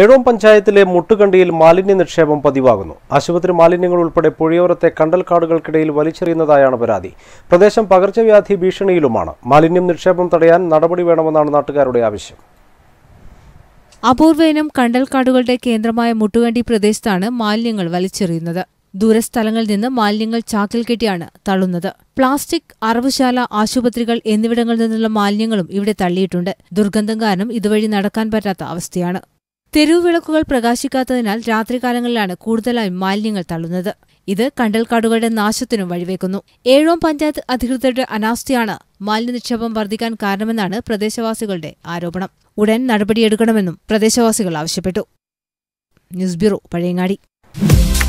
ഏഴോം പഞ്ചായത്തിലെ മുട്ടുകണ്ടിയിൽ മാലിന്യ നിക്ഷേപം പതിവാകുന്നു ആശുപത്രി മാലിന്യങ്ങൾ ഉൾപ്പെടെ പുഴയോരത്തെ കണ്ടൽക്കാടുകൾക്കിടയിൽ വലിച്ചെറിയുന്നതായാണ് പരാതി പ്രദേശം പകർച്ചവ്യാധി ഭീഷണിയിലുമാണ് മാലിന്യം നിക്ഷേപം തടയാൻ നടപടി വേണമെന്നാണ് നാട്ടുകാരുടെ ആവശ്യം അപൂർവേനം കണ്ടൽക്കാടുകളുടെ കേന്ദ്രമായ മുട്ടുകണ്ടി പ്രദേശത്താണ് മാലിന്യങ്ങൾ വലിച്ചെറിയുന്നത് ദൂരസ്ഥലങ്ങളിൽ നിന്ന് മാലിന്യങ്ങൾ ചാക്കിൽ കെട്ടിയാണ് തള്ളുന്നത് പ്ലാസ്റ്റിക് അറവുശാല ആശുപത്രികൾ എന്നിവിടങ്ങളിൽ നിന്നുള്ള മാലിന്യങ്ങളും ഇവിടെ തള്ളിയിട്ടുണ്ട് ദുർഗന്ധം കാരണം ഇതുവഴി നടക്കാൻ പറ്റാത്ത അവസ്ഥയാണ് തെരുവുവിളക്കുകൾ പ്രകാശിക്കാത്തതിനാൽ രാത്രികാലങ്ങളിലാണ് കൂടുതലായും മാലിന്യങ്ങൾ തള്ളുന്നത് ഇത് കണ്ടൽക്കാടുകളുടെ നാശത്തിനും വഴിവെക്കുന്നു ഏഴോം പഞ്ചായത്ത് അധികൃതരുടെ അനാസ്ഥയാണ് മാലിന്യ നിക്ഷേപം വർദ്ധിക്കാൻ കാരണമെന്നാണ് പ്രദേശവാസികളുടെ ആരോപണം ഉടൻ നടപടിയെടുക്കണമെന്നും പ്രദേശവാസികൾ ആവശ്യപ്പെട്ടു ന്യൂസ് ബ്യൂറോ പഴയങ്ങാടി